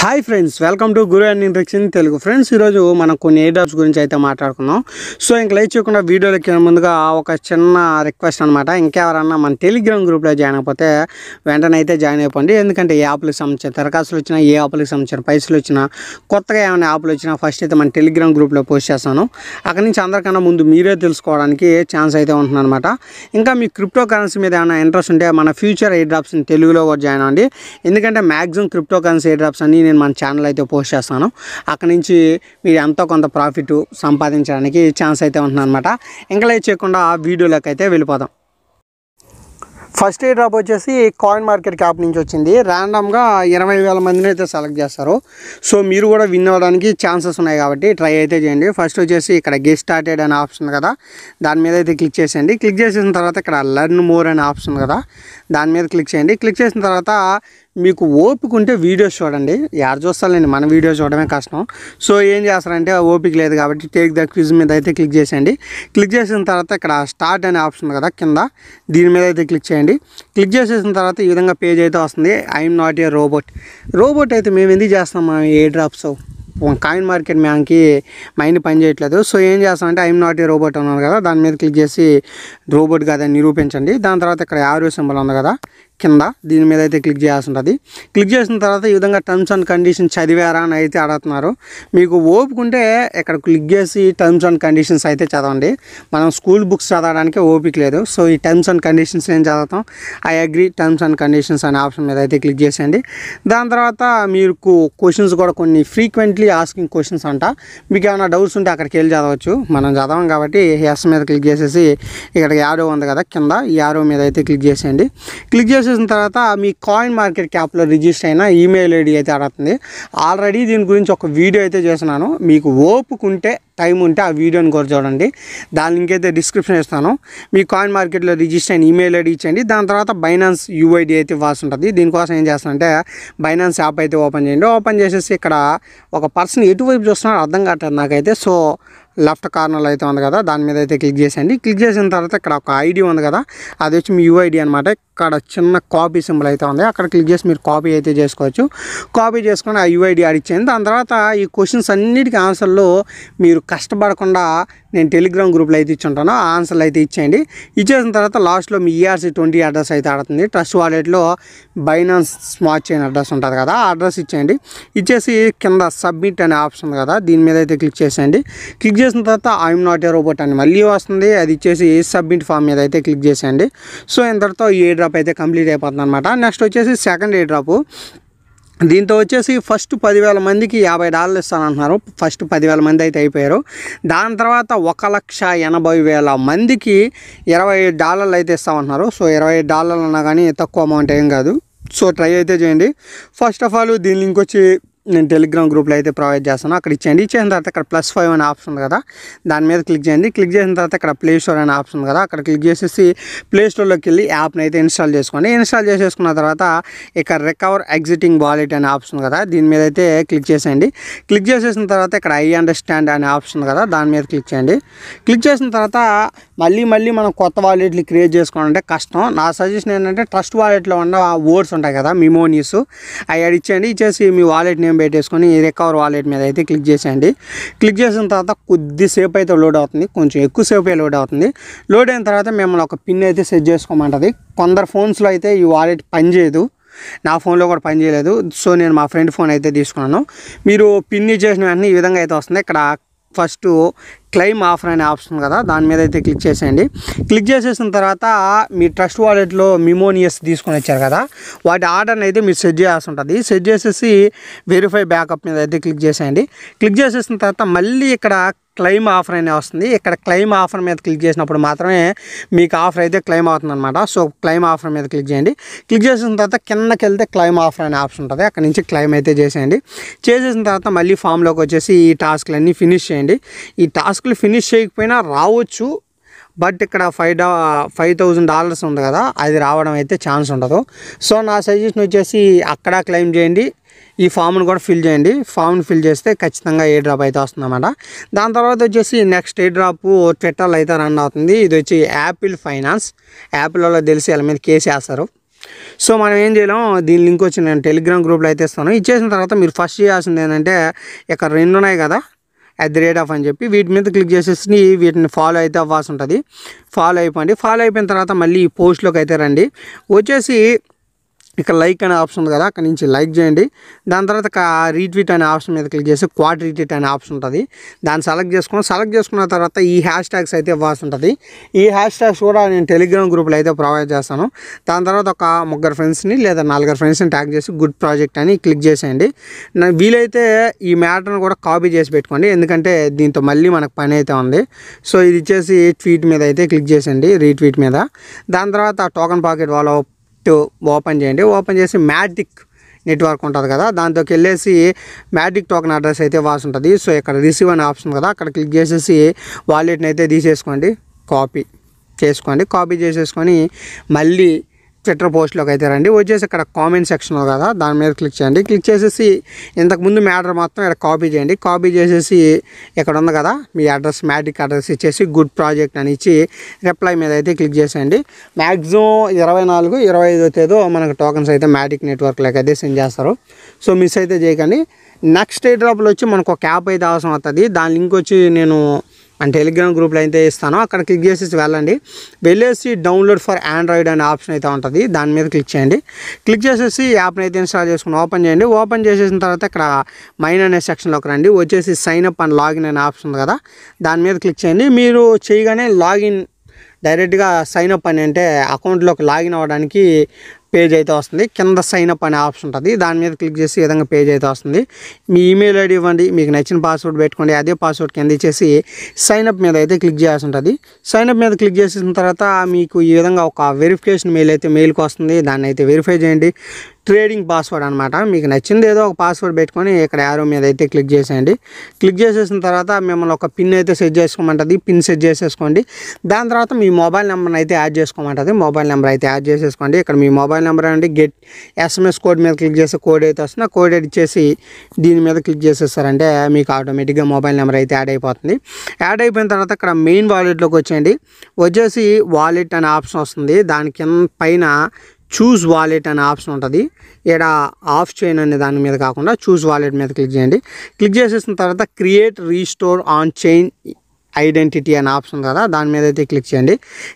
hi friends welcome to Guru and instruction Telugu friends ఈరోజు మనం కొన్ని ఏ డాబ్స్ గురించి అయితే మాట్లాడుకున్నాం సో ఇంక లైక్ చేయకుండా వీడియోలకి ముందుగా ఒక చిన్న రిక్వెస్ట్ అనమాట ఇంకెవరన్నా మన టెలిగ్రామ్ గ్రూప్లో జాయిన్ అయిపోతే వెంటనే అయితే జాయిన్ అయిపోండి ఎందుకంటే ఏ యాప్లకు సంబంధించిన దరఖాస్తులు వచ్చినా ఏ యాప్లకు సంబంధించిన పైసలు వచ్చినా కొత్తగా ఏమైనా యాప్లు వచ్చినా ఫస్ట్ అయితే మన టెలిగ్రామ్ గ్రూప్లో పోస్ట్ చేస్తాను అక్కడి నుంచి అందరికన్నా ముందు మీరే తెలుసుకోవడానికి ఛాన్స్ అయితే ఉంటుందన్నమాట ఇంకా మీ క్రిప్టో కరెన్సీ మీద ఏమైనా ఇంట్రెస్ట్ ఉంటే మన ఫ్యూచర్ ఏ డ్రాప్స్ని తెలుగులో కూడా జాయిన్ అవ్వండి ఎందుకంటే maximum crypto currency airdrops అన్ని నేను మన ఛానల్ అయితే పోస్ట్ చేస్తాను అక్కడ నుంచి మీరు ఎంతో కొంత ప్రాఫిట్ సంపాదించడానికి ఛాన్స్ అయితే అనమాట ఇంకా చేయకుండా ఆ వీడియోలోకి అయితే వెళ్ళిపోదాం ఫస్ట్ ఎయిర్ డ్రాప్ వచ్చేసి కాయిన్ మార్కెట్ క్యాప్ నుంచి వచ్చింది ర్యాండమ్గా ఇరవై వేల మందిని అయితే సెలెక్ట్ చేస్తారు సో మీరు కూడా విన్ అవ్వడానికి ఛాన్సెస్ ఉన్నాయి కాబట్టి ట్రై అయితే చేయండి ఫస్ట్ వచ్చేసి ఇక్కడ గెస్ట్ స్టార్టెడ్ అనే ఆప్షన్ కదా దాని మీద అయితే క్లిక్ చేసేయండి క్లిక్ చేసిన తర్వాత ఇక్కడ లర్న్ మోర్ అనే ఆప్షన్ కదా దాని మీద క్లిక్ చేయండి క్లిక్ చేసిన తర్వాత మీకు ఓపిక ఉంటే వీడియోస్ చూడండి ఎవరు చూస్తారండి మన వీడియో చూడడమే కష్టం సో ఏం చేస్తారంటే ఓపిక లేదు కాబట్టి టేక్ ద క్విజ్ మీద అయితే క్లిక్ చేసేయండి క్లిక్ చేసిన తర్వాత ఇక్కడ స్టార్ట్ అనే ఆప్షన్ కదా కింద దీని మీద అయితే క్లిక్ చేయండి క్లిక్ చేసేసిన తర్వాత ఈ విధంగా పేజ్ అయితే వస్తుంది I'm not a robot robot అయితే మేము ఎందుకు చేస్తాం ఏ డ్రాప్స్ కాయిన్ మార్కెట్ మ్యాన్కి మైండ్ పని చేయట్లేదు సో ఏం చేస్తామంటే ఐఎమ్ నాట్ ఏ రోబోట్ అన్నారు కదా దాని మీద క్లిక్ చేసి రోబోట్ కాదని నిరూపించండి దాని తర్వాత ఇక్కడ యారో సింబల్ ఉంది కదా కింద దీని మీద అయితే క్లిక్ చేయాల్సి ఉంటుంది క్లిక్ చేసిన తర్వాత ఈ విధంగా టర్మ్స్ అండ్ కండిషన్స్ చదివారా అని అయితే అడుగుతున్నారు మీకు ఓపుకుంటే ఇక్కడ క్లిక్ చేసి టర్మ్స్ అండ్ కండిషన్స్ అయితే చదవండి మనం స్కూల్ బుక్స్ చదవడానికి ఓపిక లేదు సో ఈ టర్మ్స్ అండ్ కండిషన్స్ ఏం చదువుతాం I agree terms and conditions అనే ఆప్షన్ మీద అయితే క్లిక్ చేసేయండి దాని తర్వాత మీకు క్వశ్చన్స్ కూడా కొన్ని ఫ్రీక్వెంట్లీ ఆస్కింగ్ క్వశ్చన్స్ అంట మీకు ఏమైనా డౌట్స్ ఉంటే అక్కడికి వెళ్ళి చదవచ్చు మనం చదవం కాబట్టి ఎస్ మీద క్లిక్ చేసేసి ఇక్కడ యాడో ఉంది కదా కింద యారో మీద అయితే క్లిక్ చేసేయండి క్లిక్ చేసి చేసిన తర్వాత మీ కాయిన్ మార్కెట్ క్యాప్లో రిజిస్టర్ అయిన ఈమెయిల్ ఐడి అయితే అడుగుతుంది ఆల్రెడీ దీని గురించి ఒక వీడియో అయితే చేస్తున్నాను మీకు ఓపుకుంటే టైం ఉంటే ఆ వీడియోని కూడా చూడండి దాని లింక్ అయితే డిస్క్రిప్షన్ ఇస్తాను మీ కాయిన్ మార్కెట్లో రిజిస్టర్ అయిన ఈమెయిల్ ఐడి ఇచ్చండి దాని తర్వాత బైనాన్స్ యూఐడి అయితే ఇవ్వాల్సి ఉంటుంది దీనికోసం ఏం చేస్తానంటే బైనాన్స్ యాప్ అయితే ఓపెన్ చేయండి ఓపెన్ చేసేసి ఇక్కడ ఒక పర్సన్ ఎటువైపు చూస్తున్నారో అర్థం కావట్లేదు నాకైతే సో లెఫ్ట్ కార్నర్లో అయితే ఉంది కదా దాని మీద అయితే క్లిక్ చేసేయండి క్లిక్ చేసిన తర్వాత ఇక్కడ ఒక ఐడి ఉంది కదా అది వచ్చి మీ యూఐడి అనమాట ఇక్కడ చిన్న కాపీ సింబల్ అయితే ఉంది అక్కడ క్లిక్ చేసి మీరు కాపీ అయితే చేసుకోవచ్చు కాపీ చేసుకొని ఆ యూఐడి ఇచ్చేయండి దాని తర్వాత ఈ క్వశ్చన్స్ అన్నిటికీ ఆన్సర్లో మీరు కష్టపడకుండా నేను టెలిగ్రామ్ గ్రూప్లో అయితే ఇచ్చుంటాను ఆ ఆన్సర్లు అయితే ఇచ్చేయండి ఇచ్చేసిన తర్వాత లాస్ట్లో మీ ఈఆర్సీ e ట్వంటీ అడ్రస్ అయితే ఆడుతుంది ట్రస్ట్ వాలెట్లో బైనాన్స్ స్మార్ట్ చైన్ అడ్రస్ ఉంటుంది కదా ఆ అడ్రస్ ఇచ్చేయండి ఇచ్చేసి కింద సబ్మిట్ అనే ఆప్షన్ కదా దీని మీద అయితే క్లిక్ చేసేయండి క్లిక్ చేసిన తర్వాత ఐఎమ్ నాట్ ఏ రోబోట్ అని మళ్ళీ వస్తుంది అది ఇచ్చేసి ఏ సబ్మిట్ ఫామ్ మీద అయితే క్లిక్ చేసేయండి సో ఇంతటితో ఏ డ్రాప్ అయితే కంప్లీట్ అయిపోతుంది అనమాట నెక్స్ట్ వచ్చేసి సెకండ్ ఏ డ్రాప్ దీంతో వచ్చేసి ఫస్ట్ పదివేల మందికి యాభై డాలర్లు ఇస్తానంటున్నారు ఫస్ట్ పదివేల మంది అయితే అయిపోయారు దాని తర్వాత ఒక లక్ష ఎనభై వేల మందికి ఇరవై డాలర్లు అయితే ఇస్తామంటున్నారు సో ఇరవై డాలర్లు అన్నా కానీ తక్కువ అమౌంట్ ఏం కాదు సో ట్రై అయితే చేయండి ఫస్ట్ ఆఫ్ ఆల్ దీని లింక్ వచ్చి నేను టెలిగ్రామ్ గ్రూప్లో అయితే ప్రొవైడ్ చేస్తాను అక్కడ ఇచ్చేయండి ఇచ్చేసిన తర్వాత ఇక్కడ ప్లస్ ఫైవ్ అనే ఆప్షన్ ఉంది కదా దాని మీద క్లిక్ చేయండి క్లిక్ చేసిన తర్వాత ఇక్కడ ప్లే స్టోర్ అనే ఆప్షన్ కదా అక్కడ క్లిక్ చేసేసి ప్లే స్టోర్లోకి వెళ్ళి యాప్ని అయితే ఇన్స్టాల్ చేసుకోండి ఇన్స్టాల్ చేసేసుకున్న తర్వాత ఇక్కడ రికవర్ ఎగ్జిటింగ్ వాలెట్ అనే ఆప్షన్ కదా దీని మీద అయితే క్లిక్ చేసేయండి క్లిక్ చేసేసిన తర్వాత ఇక్కడ ఐ అండర్స్టాండ్ అనే ఆప్షన్ కదా దాని మీద క్లిక్ చేయండి క్లిక్ చేసిన తర్వాత మళ్ళీ మళ్ళీ మనం కొత్త వాలెట్లు క్రియేట్ చేసుకోవాలంటే కష్టం నా సజెషన్ ఏంటంటే ట్రస్ట్ వాలెట్లో ఉన్న వర్డ్స్ ఉంటాయి కదా మిమోనీస్ అవి అడిచేయండి ఇచ్చేసి మీ వాలెట్ నేమ్ పెట్టేసుకొని రికవర్ వాలెట్ మీద అయితే క్లిక్ చేసేయండి క్లిక్ చేసిన తర్వాత కొద్దిసేపు అయితే లోడ్ అవుతుంది కొంచెం ఎక్కువసేపు లోడ్ అవుతుంది లోడ్ అయిన తర్వాత మిమ్మల్ని ఒక పిన్ అయితే సెట్ చేసుకోమంటుంది కొందరు ఫోన్స్లో అయితే ఈ వాలెట్ పనిచేయదు నా ఫోన్లో కూడా పని చేయలేదు సో నేను మా ఫ్రెండ్ ఫోన్ అయితే తీసుకున్నాను మీరు పిన్ ఇచ్చేసిన వెంటనే ఈ విధంగా అయితే వస్తుంది ఇక్కడ ఫస్ట్ క్లెయిమ్ ఆఫర్ అనే ఆప్షన్ కదా దాని మీద అయితే క్లిక్ చేసేయండి క్లిక్ చేసేసిన తర్వాత మీ ట్రస్ట్ వాలెట్లో మిమోనియస్ తీసుకొని వచ్చారు కదా వాటి ఆర్డర్ని అయితే మీరు సెట్ చేయాల్సి ఉంటుంది సెట్ చేసేసి వెరిఫై బ్యాకప్ మీద అయితే క్లిక్ చేసేయండి క్లిక్ చేసేసిన తర్వాత మళ్ళీ ఇక్కడ క్లెయిమ్ ఆఫర్ అనే వస్తుంది ఇక్కడ క్లెయిమ్ ఆఫర్ మీద క్లిక్ చేసినప్పుడు మాత్రమే మీకు ఆఫర్ అయితే క్లెయిమ్ అవుతుందన్నమాట సో క్లెయిమ్ ఆఫర్ మీద క్లిక్ చేయండి క్లిక్ చేసిన తర్వాత కిందకి వెళ్తే క్లెయిమ్ ఆఫర్ అనే ఆప్షన్ ఉంటుంది అక్కడ నుంచి క్లెయిమ్ అయితే చేసేయండి చేసేసిన తర్వాత మళ్ళీ ఫామ్లోకి వచ్చేసి ఈ టాస్క్లన్నీ ఫినిష్ చేయండి ఈ టాస్క్ టాస్క్లు ఫినిష్ చేయకపోయినా రావచ్చు బట్ ఇక్కడ ఫైవ్ డా ఫైవ్ థౌజండ్ డాలర్స్ ఉంది కదా అది రావడం అయితే ఛాన్స్ ఉండదు సో నా సజెషన్ వచ్చేసి అక్కడ క్లెయిమ్ చేయండి ఈ ఫామ్ను కూడా ఫిల్ చేయండి ఫామ్ను ఫిల్ చేస్తే ఖచ్చితంగా ఏ డ్రాప్ అయితే వస్తుందన్నమాట దాని తర్వాత వచ్చేసి నెక్స్ట్ ఏ డ్రాప్ ట్విట్టర్లో అయితే రన్ అవుతుంది ఇది వచ్చి యాపిల్ ఫైనాన్స్ యాపిల్లో తెలిసి వాళ్ళ మీద కేసు వేస్తారు సో మనం ఏం చేయలేం దీని లింక్ వచ్చి నేను టెలిగ్రామ్ గ్రూప్లో అయితే ఇస్తాను ఇచ్చేసిన తర్వాత మీరు ఫస్ట్ చేయాల్సింది ఏంటంటే ఇక్కడ రెండు ఉన్నాయి కదా అట్ ది రేట్ ఆఫ్ అని చెప్పి వీటి మీద క్లిక్ చేసేసి వీటిని ఫాలో అయితే అవ్వాల్సి ఉంటుంది ఫాలో అయిపోండి ఫాలో అయిపోయిన తర్వాత మళ్ళీ ఈ పోస్ట్లోకి అయితే రండి వచ్చేసి ఇక్కడ లైక్ అనే ఆప్షన్ ఉంది కదా అక్కడ నుంచి లైక్ చేయండి దాని తర్వాత రీట్వీట్ అనే ఆప్షన్ మీద క్లిక్ చేసి క్వాడ్ రీట్వీట్ అనే ఆప్షన్ ఉంటుంది దాన్ని సెలెక్ట్ చేసుకుని సెలెక్ట్ చేసుకున్న తర్వాత ఈ హ్యాష్ ట్యాగ్స్ అయితే ఇవ్వాల్సి ఉంటుంది ఈ హ్యాష్ ట్యాగ్స్ కూడా నేను టెలిగ్రామ్ గ్రూప్లో అయితే ప్రొవైడ్ చేస్తాను దాని తర్వాత ఒక ముగ్గురు ఫ్రెండ్స్ని లేదా నాలుగురు ఫ్రెండ్స్ని ట్యాగ్ చేసి గుడ్ ప్రాజెక్ట్ అని క్లిక్ చేసేయండి వీలైతే ఈ మ్యాటర్ను కూడా కాపీ చేసి పెట్టుకోండి ఎందుకంటే దీంతో మళ్ళీ మనకు పని అయితే ఉంది సో ఇది ఇచ్చేసి ట్వీట్ మీద అయితే క్లిక్ చేసేయండి రీట్వీట్ మీద దాని తర్వాత టోకన్ పాకెట్ వాళ్ళ నెట్ ఓపెన్ చేయండి ఓపెన్ చేసి మ్యాటిక్ నెట్వర్క్ ఉంటుంది కదా దాంతోకి వెళ్ళేసి మ్యాజిక్ టోకెన్ అడ్రస్ అయితే వాసి ఉంటుంది సో ఇక్కడ రిసీవ్ అనే ఆప్షన్ కదా అక్కడ క్లిక్ చేసేసి వాలెట్ని అయితే తీసేసుకోండి కాపీ చేసుకోండి కాపీ చేసేసుకొని మళ్ళీ ట్విట్టర్ పోస్ట్లోకి అయితే రండి వచ్చేసి ఇక్కడ కామెంట్ సెక్షన్ కదా దాని మీద క్లిక్ చేయండి క్లిక్ చేసేసి ఇంతకుముందు మీ ఆర్డర్ మాత్రం ఇక్కడ కాపీ చేయండి కాపీ చేసేసి ఇక్కడ ఉంది కదా మీ అడ్రస్ మ్యాటిక్ అడ్రస్ ఇచ్చేసి గుడ్ ప్రాజెక్ట్ అని ఇచ్చి రిప్లై మీద అయితే క్లిక్ చేసేయండి మ్యాక్సిమం ఇరవై నాలుగు ఇరవై ఐదో తేదో మనకు టోకన్స్ అయితే మ్యాటిక్ నెట్వర్క్లోకి అయితే సెండ్ చేస్తారు సో మిస్ అయితే చేయకండి నెక్స్ట్ ఏ డ్రాప్లో వచ్చి మనకు ఒక యాప్ అయితే అవసరం అవుతుంది దాని లింక్ వచ్చి నేను అండ్ టెలిగ్రామ్ గ్రూప్లో అయితే ఇస్తానో అక్కడ క్లిక్ చేసేసి వెళ్ళండి వెళ్ళేసి డౌన్లోడ్ ఫర్ ఆండ్రాయిడ్ అనే ఆప్షన్ అయితే ఉంటుంది దాని మీద క్లిక్ చేయండి క్లిక్ చేసేసి యాప్ని అయితే ఇన్స్టాల్ చేసుకుని ఓపెన్ చేయండి ఓపెన్ చేసేసిన తర్వాత ఇక్కడ మైన్ అనే సెక్షన్లోకి రండి వచ్చేసి సైన్ అప్ అండ్ లాగిన్ అనే ఆప్షన్ ఉంది కదా దాని మీద క్లిక్ చేయండి మీరు చేయగానే లాగిన్ డైరెక్ట్గా సైన్ అప్ అని అంటే అకౌంట్లోకి లాగిన్ అవ్వడానికి పేజ్ అయితే వస్తుంది కింద సైన్ అప్ అనే ఆప్షన్ ఉంటుంది దాని మీద క్లిక్ చేసి విధంగా పేజ్ అయితే వస్తుంది మీ ఈమెయిల్ ఐడి ఇవ్వండి మీకు నచ్చిన పాస్వర్డ్ పెట్టుకోండి అదే పాస్వర్డ్ కింద ఇచ్చేసి సైన్ అప్ మీద అయితే క్లిక్ చేయాల్సి ఉంటుంది సైన్ అప్ మీద క్లిక్ చేసిన తర్వాత మీకు ఈ విధంగా ఒక వెరిఫికేషన్ మెయిల్ అయితే మెయిల్కి వస్తుంది దాన్ని అయితే వెరిఫై చేయండి ట్రేడింగ్ పాస్వర్డ్ అనమాట మీకు నచ్చింది ఏదో ఒక పాస్వర్డ్ పెట్టుకొని ఇక్కడ యారో మీద అయితే క్లిక్ చేసేయండి క్లిక్ చేసేసిన తర్వాత మిమ్మల్ని ఒక పిన్ అయితే సెట్ చేసుకోమంటుంది పిన్ సెట్ చేసేసుకోండి దాని తర్వాత మీ మొబైల్ నెంబర్ని అయితే యాడ్ చేసుకోమంటుంది మొబైల్ నెంబర్ అయితే యాడ్ చేసేసుకోండి ఇక్కడ మీ మొబైల్ మొబైల్ నెంబర్ అండి గెట్ ఎస్ఎంఎస్ కోడ్ మీద క్లిక్ చేస్తే కోడ్ అయితే వస్తుంది ఆ కోడ్ చేసి దీని మీద క్లిక్ చేసేస్తారంటే మీకు ఆటోమేటిక్గా మొబైల్ నెంబర్ అయితే యాడ్ అయిపోతుంది యాడ్ అయిపోయిన తర్వాత ఇక్కడ మెయిన్ వాలెట్లోకి వచ్చేయండి వచ్చేసి వాలెట్ అనే ఆప్షన్ వస్తుంది దాని కింద పైన చూస్ వాలెట్ అనే ఆప్షన్ ఉంటుంది ఇక్కడ ఆఫ్ చేయను అనే దాని మీద కాకుండా చూస్ వాలెట్ మీద క్లిక్ చేయండి క్లిక్ చేసేసిన తర్వాత create restore on chain identity అనే ఆప్షన్ కదా దాని మీద అయితే క్లిక్ చేయండి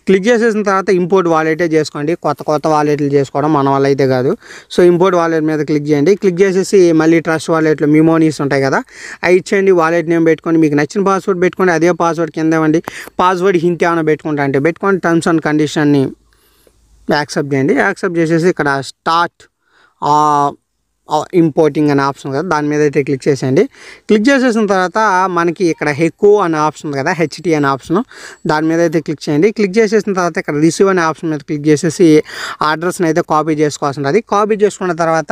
క్లిక్ చేసేసిన తర్వాత ఇంపోర్ట్ వాలెటే చేసుకోండి కొత్త కొత్త వాలెట్లు చేసుకోవడం మన వల్ల అయితే కాదు సో ఇంపోర్ట్ వాలెట్ మీద క్లిక్ చేయండి క్లిక్ చేసేసి మళ్ళీ ట్రస్ట్ వాలెట్లో మిమోనీస్ ఉంటాయి కదా అవి ఇచ్చేయండి వాలెట్ నేమ్ పెట్టుకొని మీకు నచ్చిన పాస్వర్డ్ పెట్టుకోండి అదే పాస్వర్డ్ కింద ఇవ్వండి పాస్వర్డ్ హింతి ఏమైనా పెట్టుకుంటా అంటే పెట్టుకోండి టర్మ్స్ అండ్ కండిషన్ని యాక్సెప్ట్ చేయండి యాక్సెప్ట్ చేసేసి ఇక్కడ స్టార్ట్ ఇంపోర్టింగ్ అనే ఆప్షన్ కదా దాని మీద అయితే క్లిక్ చేసేయండి క్లిక్ చేసేసిన తర్వాత మనకి ఇక్కడ హెక్కు అనే ఆప్షన్ ఉంది కదా హెచ్టి అనే ఆప్షన్ దాని మీద అయితే క్లిక్ చేయండి క్లిక్ చేసేసిన తర్వాత ఇక్కడ రిసీవ్ అనే ఆప్షన్ మీద క్లిక్ చేసేసి అడ్రస్ని అయితే కాపీ చేసుకోవాల్సి ఉంటుంది కాపీ చేసుకున్న తర్వాత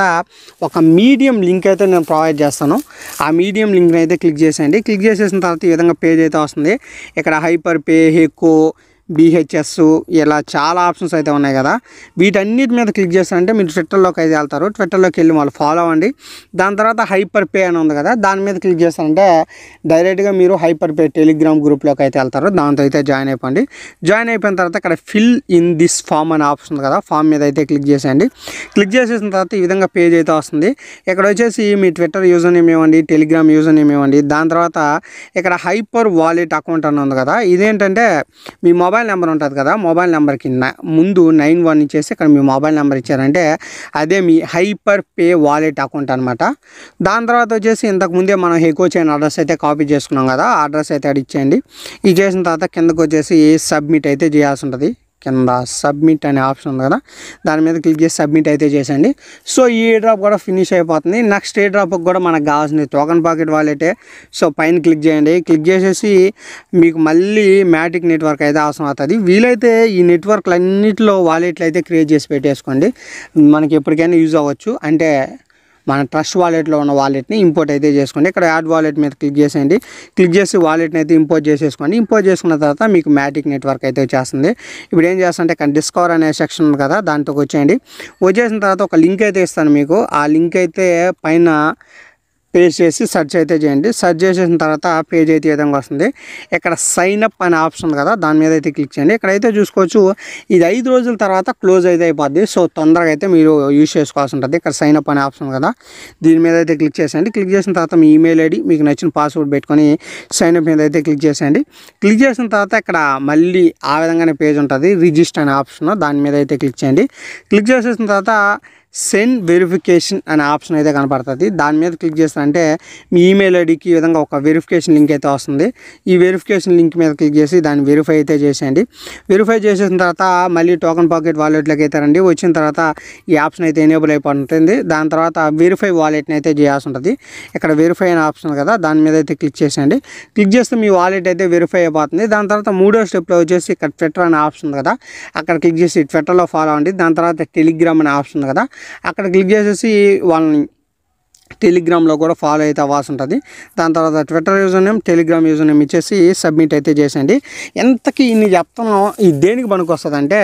ఒక మీడియం లింక్ అయితే నేను ప్రొవైడ్ చేస్తాను ఆ మీడియం లింక్ని అయితే క్లిక్ చేసేయండి క్లిక్ చేసేసిన తర్వాత ఈ విధంగా పేజ్ అయితే వస్తుంది ఇక్కడ హైపర్ పే హెకో బీహెచ్ఎస్ ఇలా చాలా ఆప్షన్స్ అయితే ఉన్నాయి కదా వీటన్నిటి మీద క్లిక్ చేస్తారంటే మీరు ట్విట్టర్లోకి అయితే వెళ్తారు ట్విట్టర్లోకి వెళ్ళి వాళ్ళు ఫాలో అవ్వండి దాని తర్వాత హైపర్ పే అని ఉంది కదా దాని మీద క్లిక్ చేస్తారంటే డైరెక్ట్గా మీరు హైపర్ పే టెలిగ్రామ్ గ్రూప్లోకి అయితే వెళ్తారు దాంతో అయితే జాయిన్ అయిపోండి జాయిన్ అయిపోయిన తర్వాత ఇక్కడ ఫిల్ ఇన్ దిస్ ఫామ్ అనే ఆప్షన్ ఉంది కదా ఫామ్ మీద అయితే క్లిక్ చేసేయండి క్లిక్ చేసేసిన తర్వాత ఈ విధంగా పేజ్ అయితే వస్తుంది ఇక్కడ వచ్చేసి మీ ట్విట్టర్ యూజర్ నేమ్ ఇవ్వండి టెలిగ్రామ్ యూజర్ నేమ్ ఇవ్వండి దాని తర్వాత ఇక్కడ హైపర్ వాలెట్ అకౌంట్ అని ఉంది కదా ఇదేంటంటే మీ మొబైల్ మొబైల్ నెంబర్ ఉంటుంది కదా మొబైల్ నెంబర్కి ముందు నైన్ వన్ ఇచ్చేసి ఇక్కడ మీ మొబైల్ నెంబర్ ఇచ్చారంటే అదే మీ హైపర్ పే వాలెట్ అకౌంట్ అనమాట దాని తర్వాత వచ్చేసి ఇంతకుముందే మనం హెకో చేయని అడ్రస్ అయితే కాపీ చేసుకున్నాం కదా అడ్రస్ అయితే అడిచేయండి ఇది చేసిన తర్వాత కిందకు వచ్చేసి సబ్మిట్ అయితే చేయాల్సి ఉంటుంది కింద సబ్మిట్ అనే ఆప్షన్ ఉంది కదా దాని మీద క్లిక్ చేసి సబ్మిట్ అయితే చేసండి సో ఈ ఏ డ్రాప్ కూడా ఫినిష్ అయిపోతుంది నెక్స్ట్ ఏ డ్రాప్కి కూడా మనకు కావాల్సింది టోకన్ పాకెట్ వాలెటే సో పైన క్లిక్ చేయండి క్లిక్ చేసేసి మీకు మళ్ళీ మ్యాటిక్ నెట్వర్క్ అయితే అవసరం అవుతుంది వీలైతే ఈ నెట్వర్క్లు అన్నింటిలో వాలెట్లు అయితే క్రియేట్ చేసి పెట్టేసుకోండి మనకి ఎప్పటికైనా యూజ్ అవ్వచ్చు అంటే మన ట్రస్ట్ వాలెట్లో ఉన్న వాలెట్ని ఇంపోర్ట్ అయితే చేసుకోండి ఇక్కడ యాడ్ వాలెట్ మీద క్లిక్ చేసేయండి క్లిక్ చేసి వాలెట్ని అయితే ఇంపోర్ట్ చేసేసుకోండి ఇంపోర్ట్ చేసుకున్న తర్వాత మీకు మ్యాటిక్ నెట్వర్క్ అయితే వచ్చేస్తుంది ఇప్పుడు ఏం చేస్తుంటే ఇక్కడ డిస్కవర్ అనే సెక్షన్ ఉంది కదా దాంట్లోకి వచ్చేయండి వచ్చేసిన తర్వాత ఒక లింక్ అయితే ఇస్తాను మీకు ఆ లింక్ అయితే పైన పేస్ట్ చేసి సర్చ్ అయితే చేయండి సర్చ్ చేసిన తర్వాత పేజ్ అయితే విధంగా వస్తుంది ఇక్కడ సైన్ అప్ అనే ఆప్షన్ కదా దాని మీద అయితే క్లిక్ చేయండి ఇక్కడైతే చూసుకోవచ్చు ఇది ఐదు రోజుల తర్వాత క్లోజ్ అయితే అయిపోద్ది సో తొందరగా అయితే మీరు యూజ్ చేసుకోవాల్సి ఉంటుంది ఇక్కడ సైన్ అప్ అనే ఆప్షన్ కదా దీని మీద అయితే క్లిక్ చేసేయండి క్లిక్ చేసిన తర్వాత మీ ఈమెయిల్ ఐడి మీకు నచ్చిన పాస్వర్డ్ పెట్టుకొని సైన్ అప్ మీద అయితే క్లిక్ చేసేయండి క్లిక్ చేసిన తర్వాత ఇక్కడ మళ్ళీ ఆ విధంగానే పేజ్ ఉంటుంది రిజిస్టర్ అనే ఆప్షన్ దాని మీద అయితే క్లిక్ చేయండి క్లిక్ చేసేసిన తర్వాత సెండ్ వెరిఫికేషన్ అనే ఆప్షన్ అయితే కనపడుతుంది దాని మీద క్లిక్ అంటే మీ ఈమెయిల్ ఐడికి ఈ విధంగా ఒక వెరిఫికేషన్ లింక్ అయితే వస్తుంది ఈ వెరిఫికేషన్ లింక్ మీద క్లిక్ చేసి దాన్ని వెరిఫై అయితే చేసేయండి వెరిఫై చేసేసిన తర్వాత మళ్ళీ టోకన్ పాకెట్ వాలెట్లోకి అయితే రండి వచ్చిన తర్వాత ఈ ఆప్షన్ అయితే ఎనేబుల్ అయిపోతుంది దాని తర్వాత వెరిఫై వాలెట్ని అయితే చేయాల్సి ఉంటుంది ఇక్కడ వెరిఫై అనే ఆప్షన్ కదా దాని మీద అయితే క్లిక్ చేసేయండి క్లిక్ చేస్తే మీ వాలెట్ అయితే వెరిఫై అయిపోతుంది దాని తర్వాత మూడో స్టెప్లో వచ్చేసి ఇక్కడ ట్విట్టర్ అనే ఆప్షన్ కదా అక్కడ క్లిక్ చేసి ట్విట్టర్లో ఫాలో అవ్వండి దాని తర్వాత టెలిగ్రామ్ అనే ఆప్షన్ కదా అక్కడ క్లిక్ చేసేసి వాళ్ళని టెలిగ్రామ్లో కూడా ఫాలో అయితే అవ్వాల్సి ఉంటుంది దాని తర్వాత Twitter user name Telegram user name ఇచ్చేసి సబ్మిట్ అయితే చేసేయండి ఎంతకి ఇన్ని చెప్తున్నాం ఇది దేనికి పనికి అంటే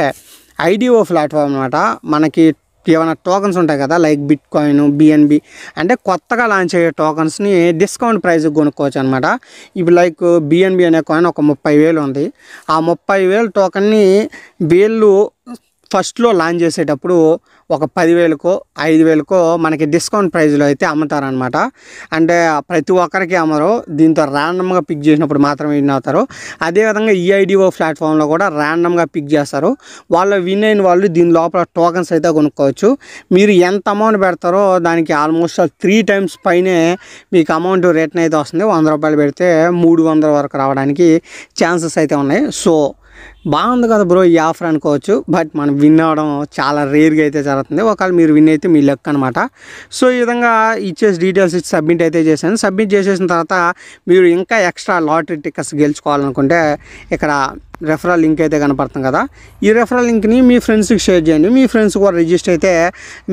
ఐడిఓ ప్లాట్ఫామ్ అనమాట మనకి ఏమైనా టోకన్స్ ఉంటాయి కదా లైక్ బిట్ కాయిన్ బిఎన్బి అంటే కొత్తగా లాంచ్ అయ్యే టోకన్స్ని డిస్కౌంట్ ప్రైస్కి కొనుక్కోవచ్చు అనమాట ఇప్పుడు లైక్ బిఎన్బి అనే కాయిన్ ఒక ముప్పై వేలు ఉంది ఆ ముప్పై వేలు టోకన్ని వీళ్ళు ఫస్ట్లో లాంచ్ చేసేటప్పుడు ఒక పదివేలకో ఐదు వేలకో మనకి డిస్కౌంట్ ప్రైస్లో అయితే అమ్ముతారనమాట అంటే uh, ప్రతి ఒక్కరికి అమ్మరు దీంతో ర్యాండమ్గా పిక్ చేసినప్పుడు మాత్రమే విన్ అవుతారు అదేవిధంగా ఈఐడిఓ e ప్లాట్ఫామ్లో కూడా ర్యాండమ్గా పిక్ చేస్తారు వాళ్ళు విన్ అయిన వాళ్ళు దీని లోపల టోకన్స్ అయితే కొనుక్కోవచ్చు మీరు ఎంత అమౌంట్ పెడతారో దానికి ఆల్మోస్ట్ త్రీ టైమ్స్ పైనే మీకు అమౌంట్ రిటర్న్ అయితే వస్తుంది వంద రూపాయలు పెడితే మూడు వందల వరకు రావడానికి ఛాన్సెస్ అయితే ఉన్నాయి సో బాగుంది కదా బ్రో ఈ ఆఫర్ అనుకోవచ్చు బట్ మనం విన్ అవడం చాలా రేర్గా అయితే జరుగుతుంది ఒకవేళ మీరు విన్ అయితే మీ లెక్క అనమాట సో ఈ విధంగా ఇచ్చేసి డీటెయిల్స్ ఇచ్చి సబ్మిట్ అయితే చేశాను సబ్మిట్ చేసేసిన తర్వాత మీరు ఇంకా ఎక్స్ట్రా లాటరీ టికెట్స్ గెలుచుకోవాలనుకుంటే ఇక్కడ రెఫరల్ లింక్ అయితే కనపడుతుంది కదా ఈ రెఫరల్ లింక్ని మీ ఫ్రెండ్స్కి షేర్ చేయండి మీ ఫ్రెండ్స్ కూడా రిజిస్టర్ అయితే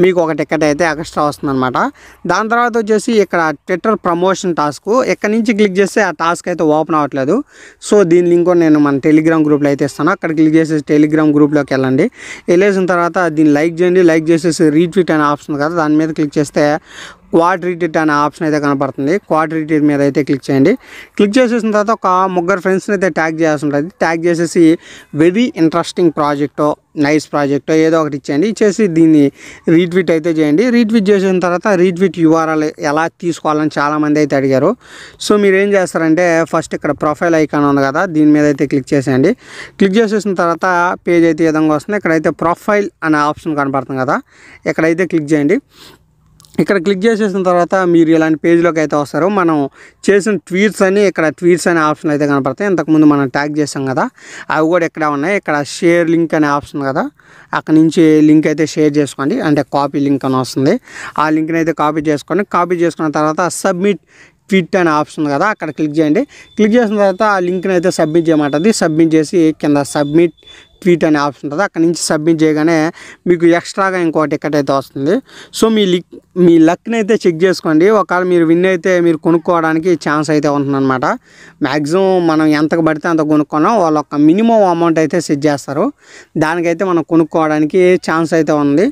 మీకు ఒక టికెట్ అయితే ఎక్స్ట్రా వస్తుందన్నమాట దాని తర్వాత వచ్చేసి ఇక్కడ ట్విట్టర్ ప్రమోషన్ టాస్క్ ఇక్కడ నుంచి క్లిక్ చేస్తే ఆ టాస్క్ అయితే ఓపెన్ అవ్వట్లేదు సో దీని లింక్ నేను మన టెలిగ్రామ్ గ్రూప్లో అయితే ఇస్తాను చేస్తాను అక్కడ క్లిక్ చేసేసి టెలిగ్రామ్ గ్రూప్లోకి వెళ్ళండి వెళ్ళేసిన తర్వాత దీన్ని లైక్ చేయండి లైక్ చేసేసి రీట్వీట్ అనే ఆప్షన్ కదా దాని మీద క్లిక్ చేస్తే క్వాడ్రిటిట్ అనే ఆప్షన్ అయితే కనపడుతుంది క్వాడ్రిటిట్ మీద అయితే క్లిక్ చేయండి క్లిక్ చేసేసిన తర్వాత ఒక ముగ్గురు ఫ్రెండ్స్ని అయితే ట్యాగ్ చేయాల్సి ఉంటుంది ట్యాగ్ చేసేసి వెరీ ఇంట్రెస్టింగ్ ప్రాజెక్టో నైస్ ప్రాజెక్టో ఏదో ఒకటి ఇచ్చేయండి ఇచ్చేసి దీన్ని రీట్వీట్ అయితే చేయండి రీట్వీట్ చేసిన తర్వాత రీట్వీట్ యూఆర్ఎల్ ఎలా తీసుకోవాలని చాలామంది అయితే అడిగారు సో మీరు ఏం చేస్తారంటే ఫస్ట్ ఇక్కడ ప్రొఫైల్ ఐకాన్ ఉంది కదా దీని మీద అయితే క్లిక్ చేసేయండి క్లిక్ చేసేసిన తర్వాత పేజ్ అయితే విధంగా వస్తుంది ఇక్కడైతే ప్రొఫైల్ అనే ఆప్షన్ కనపడుతుంది కదా ఇక్కడైతే క్లిక్ చేయండి ఇక్కడ క్లిక్ చేసేసిన తర్వాత మీరు ఇలాంటి పేజ్లోకి అయితే వస్తారు మనం చేసిన ట్వీట్స్ అని ఇక్కడ ట్వీట్స్ అనే ఆప్షన్ అయితే కనపడతాయి ఇంతకుముందు మనం ట్యాగ్ చేసాం కదా అవి కూడా ఇక్కడ ఉన్నాయి ఇక్కడ షేర్ లింక్ అనే ఆప్షన్ కదా అక్కడ నుంచి లింక్ అయితే షేర్ చేసుకోండి అంటే కాపీ లింక్ అని వస్తుంది ఆ లింక్ని అయితే కాపీ చేసుకోండి కాపీ చేసుకున్న తర్వాత సబ్మిట్ ట్విట్ అనే ఆప్షన్ కదా అక్కడ క్లిక్ చేయండి క్లిక్ చేసిన తర్వాత ఆ లింక్ని అయితే సబ్మిట్ చేయమంటుంది సబ్మిట్ చేసి కింద సబ్మిట్ ట్వీట్ అనే ఆప్షన్ ఉంటుంది అక్కడ నుంచి సబ్మిట్ చేయగానే మీకు ఎక్స్ట్రాగా ఇంకో టికెట్ అయితే వస్తుంది సో మీ లిక్ మీ లక్ని అయితే చెక్ చేసుకోండి ఒకవేళ మీరు విన్ అయితే మీరు కొనుక్కోవడానికి ఛాన్స్ అయితే ఉంటుందన్నమాట మ్యాక్సిమం మనం ఎంతకు పడితే అంత కొనుక్కున్నాం వాళ్ళు ఒక మినిమం అమౌంట్ అయితే సెట్ చేస్తారు దానికైతే మనం కొనుక్కోవడానికి ఛాన్స్ అయితే ఉంది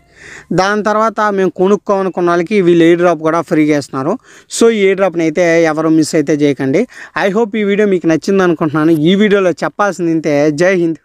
దాని తర్వాత మేము కొనుక్కోనుకున్న వాళ్ళకి వీళ్ళు ఏ డ్రాప్ కూడా ఫ్రీగా ఇస్తున్నారు సో ఈ ఏ డ్రాప్ని అయితే ఎవరు మిస్ అయితే చేయకండి ఐ హోప్ ఈ వీడియో మీకు నచ్చింది అనుకుంటున్నాను ఈ వీడియోలో చెప్పాల్సింది జై హింద్